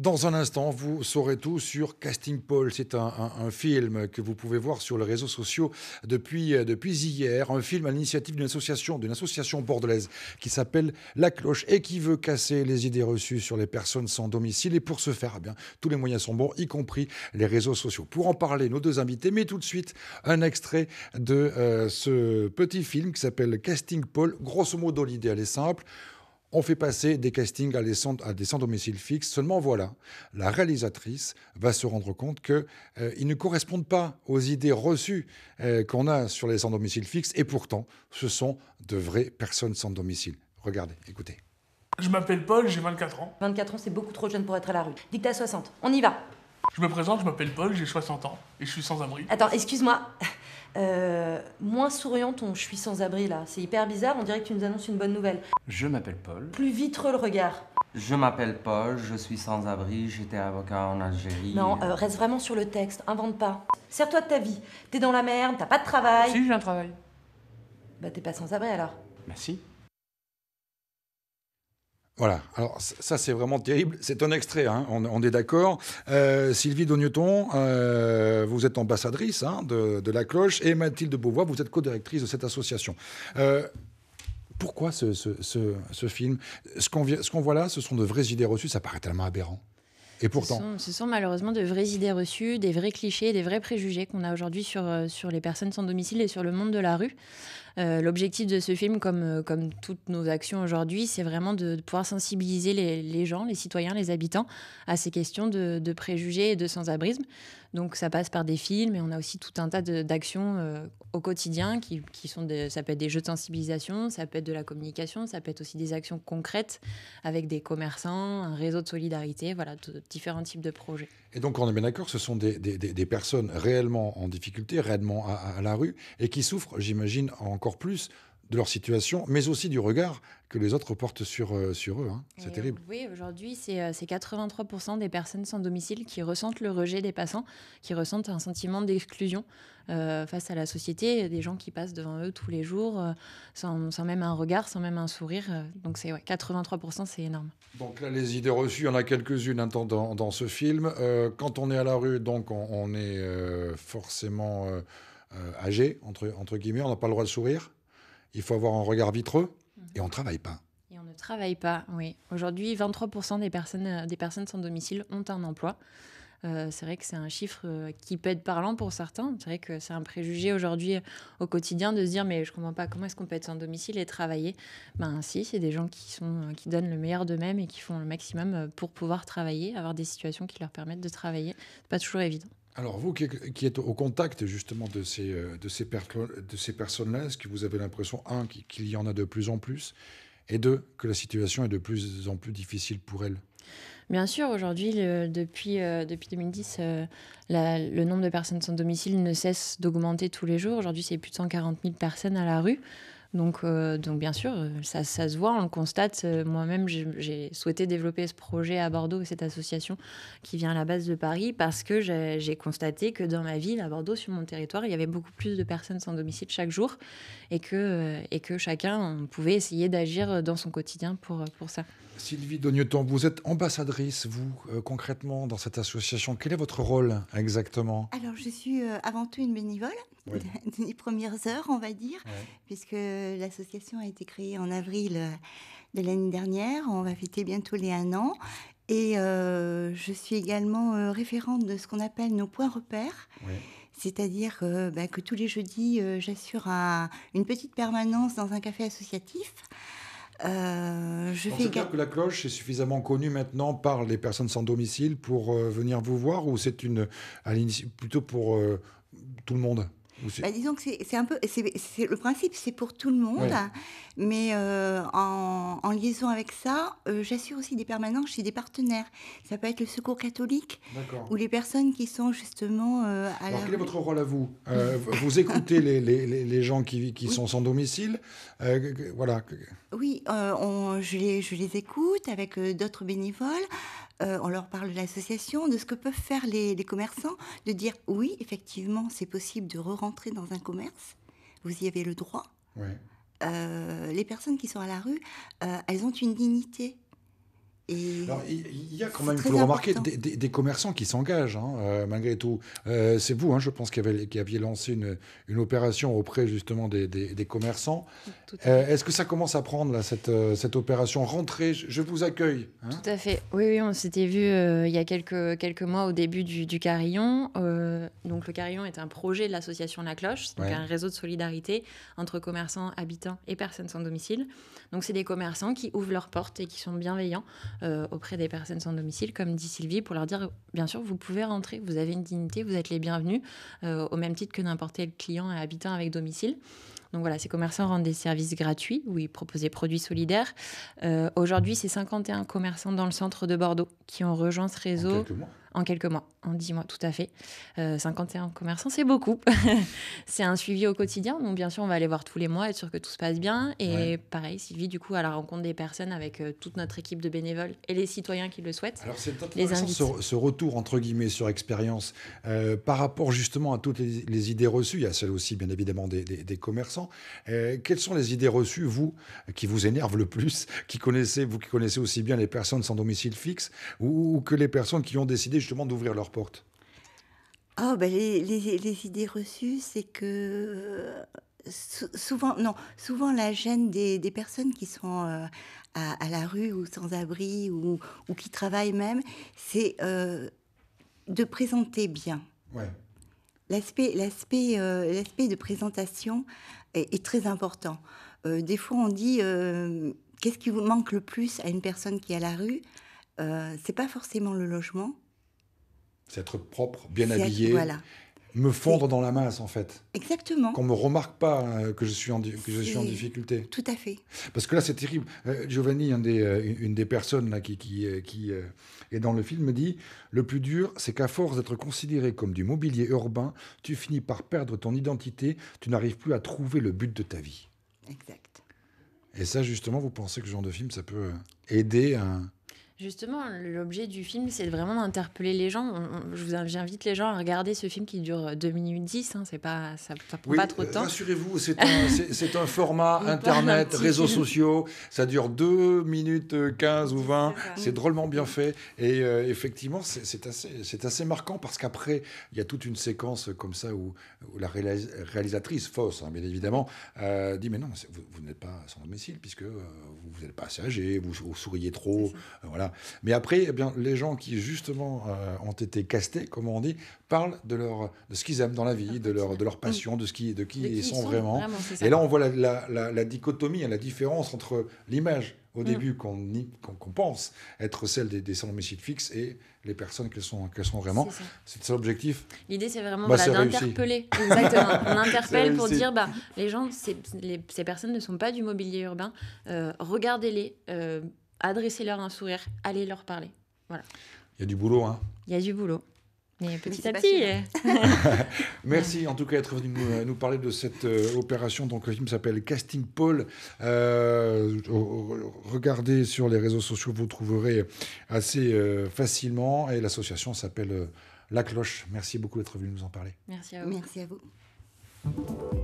Dans un instant, vous saurez tout sur Casting Paul. C'est un, film que vous pouvez voir sur les réseaux sociaux depuis, euh, depuis hier. Un film à l'initiative d'une association, d'une association bordelaise qui s'appelle La Cloche et qui veut casser les idées reçues sur les personnes sans domicile. Et pour ce faire, eh bien, tous les moyens sont bons, y compris les réseaux sociaux. Pour en parler, nos deux invités, mais tout de suite, un extrait de euh, ce petit film qui s'appelle Casting Paul. Grosso modo, l'idée, elle est simple on fait passer des castings à, des sans-domicile fixe. Seulement voilà, la réalisatrice va se rendre compte qu'ils euh, ne correspondent pas aux idées reçues euh, qu'on a sur les sans-domicile fixe. Et pourtant, ce sont de vraies personnes sans domicile. Regardez, écoutez. Je m'appelle Paul, j'ai 24 ans. 24 ans, c'est beaucoup trop jeune pour être à la rue. Dites à 60, on y va. Je me présente, je m'appelle Paul, j'ai 60 ans et je suis sans abri. Attends, excuse-moi. Euh, moins souriante on je suis sans abri là. C'est hyper bizarre, on dirait que tu nous annonces une bonne nouvelle. Je m'appelle Paul. Plus vitreux le regard. Je m'appelle Paul, je suis sans abri, j'étais avocat en Algérie. Non, euh, reste vraiment sur le texte, invente pas. Sers-toi de ta vie. T'es dans la merde, t'as pas de travail. Si, j'ai un travail. Bah t'es pas sans abri alors. Bah si. Voilà, alors ça c'est vraiment terrible, c'est un extrait, hein. on, est d'accord. Euh, Sylvie Dogneton, euh, vous êtes ambassadrice hein, de, la cloche, et Mathilde Beauvois, vous êtes co-directrice de cette association. Euh, pourquoi ce, film Ce qu'on voit là, ce sont de vraies idées reçues, ça paraît tellement aberrant pourtant. Ce sont, malheureusement de vraies idées reçues, des vrais clichés, des vrais préjugés qu'on a aujourd'hui sur, euh, les personnes sans domicile et sur le monde de la rue. Euh, l'objectif de ce film, comme, euh, comme toutes nos actions aujourd'hui, c'est vraiment de, pouvoir sensibiliser les, gens, les citoyens, les habitants à ces questions de, de préjugés et de sans-abrisme. Donc ça passe par des films et on a aussi tout un tas d'actions euh, au quotidien qui, qui sont des, ça peut être des jeux de sensibilisation, ça peut être de la communication, ça peut être aussi des actions concrètes avec des commerçants, un réseau de solidarité, voilà, différents types de projets. Et donc on est bien d'accord, ce sont des, personnes réellement en difficulté, réellement à la rue et qui souffrent, j'imagine, encore plus de leur situation, mais aussi du regard que les autres portent sur, euh, sur eux. Hein. C'est euh, terrible. Oui, aujourd'hui, c'est 83% euh, des personnes sans domicile qui ressentent le rejet des passants, qui ressentent un sentiment d'exclusion face à la société, des gens qui passent devant eux tous les jours, sans, sans, même un regard, sans même un sourire. donc c'est 83%, c'est énorme. Donc là, les idées reçues, il y en a quelques-unes hein, dans, dans, ce film. quand on est à la rue, donc on, on est forcément âgé, entre, entre guillemets, on n'a pas le droit de sourire il faut avoir un regard vitreux mhm. et on ne travaille pas. Et on ne travaille pas, oui. Aujourd'hui, 23% des personnes, euh, des personnes sans domicile ont un emploi. Euh, c'est vrai que c'est un chiffre euh, qui peut parlant pour certains. C'est vrai que c'est un préjugé aujourd'hui au quotidien de se dire mais je ne comprends pas comment est-ce qu'on peut être sans domicile et travailler. Ben si, c'est des gens qui sont qui donnent le meilleur d'eux-mêmes et qui font le maximum pour pouvoir travailler, avoir des situations qui leur permettent de travailler. n'est pas toujours évident. Alors vous qui, êtes au contact justement de ces, euh, de ces, personnes-là, est-ce que vous avez l'impression, un, qu'il y en a de plus en plus, et deux, que la situation est de plus en plus difficile pour elles Bien sûr, aujourd'hui, depuis, euh, depuis 2010, euh, le nombre de personnes sans domicile ne cesse d'augmenter tous les jours. Aujourd'hui, c'est plus de 140 000 personnes à la rue. Donc, euh, donc bien sûr, euh, ça, se voit, on le constate. Euh, moi-même, j'ai souhaité développer ce projet à Bordeaux, et cette association qui vient à la base de Paris, parce que j'ai constaté que dans ma ville, à Bordeaux, sur mon territoire, il y avait beaucoup plus de personnes sans domicile chaque jour et que, chacun pouvait essayer d'agir dans son quotidien pour ça. Sylvie Dogneton, vous êtes ambassadrice, vous, euh, concrètement, dans cette association. Quel est votre rôle exactement Alors, je suis euh, avant tout une bénévole, des premières heures, on va dire, puisque l'association a été créée en avril euh, de l'année dernière. On va fêter bientôt les un an. Et je suis également référente de ce qu'on appelle nos points repères. C'est-à-dire bah, que tous les jeudis, j'assure une petite permanence dans un café associatif euh, je que la cloche est suffisamment connue maintenant par les personnes sans domicile pour euh, venir vous voir ou c'est une plutôt pour euh, tout le monde bah, disons que c'est un peu. c'est le principe, c'est pour tout le monde. Mais euh, en, liaison avec ça, euh, j'assure aussi des permanences chez des partenaires. Ça peut être le secours catholique ou les personnes qui sont justement euh, à Alors, quel est votre rôle à vous Vous écoutez les, les, les, gens qui, qui sont sans domicile Voilà. Oui, on, je, les, je les écoute avec d'autres bénévoles. Euh, on leur parle de l'association, de ce que peuvent faire les, commerçants, de dire oui, effectivement, c'est possible de re-rentrer dans un commerce, vous y avez le droit. Euh, les personnes qui sont à la rue, euh, elles ont une dignité il y a quand même, il faut le remarquer, des, commerçants qui s'engagent, hein, euh, malgré tout. Euh, c'est vous, hein, je pense, qui, avait, qui aviez lancé une, opération auprès justement des, commerçants. Euh, est-ce que ça commence à prendre, là, cette, opération Rentrez, je vous accueille. Hein. tout à fait. Oui, oui on s'était vu il y a quelques, quelques mois au début du, Carillon. donc, le Carillon est un projet de l'association La Cloche, donc un réseau de solidarité entre commerçants, habitants et personnes sans domicile. Donc, c'est des commerçants qui ouvrent leurs portes et qui sont bienveillants euh, auprès des personnes sans domicile, comme dit Sylvie, pour leur dire, bien sûr, vous pouvez rentrer, vous avez une dignité, vous êtes les bienvenus, euh, au même titre que n'importe quel client et habitant avec domicile. Donc voilà, ces commerçants rendent des services gratuits où ils proposent des produits solidaires. Euh, aujourd'hui, c'est 51 commerçants dans le centre de Bordeaux qui ont rejoint ce réseau. En en quelques mois, en 10 mois, tout à fait. 51 euh, commerçants, c'est beaucoup. c'est un suivi au quotidien. Donc, bien sûr, on va aller voir tous les mois, être sûr que tout se passe bien. Et pareil, Sylvie, du coup, à la rencontre des personnes avec euh, toute notre équipe de bénévoles et les citoyens qui le souhaitent. Alors, c'est intéressant ce, ce, retour, entre guillemets, sur expérience euh, par rapport justement à toutes les, idées reçues. Il y a celles aussi, bien évidemment, des, commerçants. quelles sont les idées reçues, vous, qui vous énervent le plus, qui connaissez, vous qui connaissez aussi bien les personnes sans domicile fixe ou que les personnes qui ont décidé justement d'ouvrir leurs portes Oh, ben les, les, idées reçues, c'est que euh, souvent, non, souvent la gêne des, des personnes qui sont euh, à, la rue ou sans abri ou, ou qui travaillent même, c'est euh, de présenter bien. Ouais. L'aspect, l'aspect, l'aspect de présentation est, est très important. des fois, on dit qu'est-ce qui vous manque le plus à une personne qui est à la rue C'est pas forcément le logement c'est être propre, bien habillé. Me fondre dans la masse, en fait. Exactement. Qu'on me remarque pas euh, que je suis en, difficulté. Tout à fait. Parce que là, c'est terrible. Euh, Giovanni, euh, une des personnes là, qui, qui, est dans le film, me dit Le plus dur, c'est qu'à force d'être considéré comme du mobilier urbain, tu finis par perdre ton identité, tu n'arrives plus à trouver le but de ta vie. Exact. Et ça, justement, vous pensez que ce genre de film, ça peut aider un, Justement, l'objet du film, c'est vraiment d'interpeller les gens. je vous invite les gens à regarder ce film qui dure 2 minutes 10. Hein, c'est pas, ça ne prend pas trop de temps. Rassurez-vous, c'est un, format Internet, réseaux sociaux. Ça dure 2 minutes 15 ou 20. C'est drôlement bien fait. Et euh, effectivement, c'est assez, assez marquant parce qu'après, il y a toute une séquence comme ça où, la réalisatrice, fausse, hein, bien évidemment, euh, dit Mais non, vous, n'êtes pas sans domicile puisque euh, vous n'êtes pas assez âgé, vous souriez trop. voilà. Euh, mais après, eh bien, les gens qui justement euh, ont été castés, comme on dit, parlent de leur de ce qu'ils aiment dans la vie, de leur de leur passion, de ce qui de qui, ils sont, vraiment. et là, on voit la, la, la, la dichotomie, hein, la différence entre l'image au mm. début qu'on pense être celle des, des salons fixes et les personnes qu'elles sont, qu'elles sont vraiment. C'est ça l'objectif. L'idée, c'est vraiment bah, d'interpeller. On interpelle pour dire bah, les gens, ces, les, ces personnes ne sont pas du mobilier urbain. Euh, regardez-les adressez-leur un sourire, allez leur parler. Voilà. Il y a du boulot, hein. Il y a du boulot. Mais petit à petit. Merci en tout cas d'être venu nous, euh, parler de cette euh, opération. Donc le film s'appelle Casting Paul. Euh, regardez sur les réseaux sociaux, vous trouverez assez facilement. Et l'association s'appelle La Cloche. Merci beaucoup d'être venu nous en parler. Merci Merci à vous.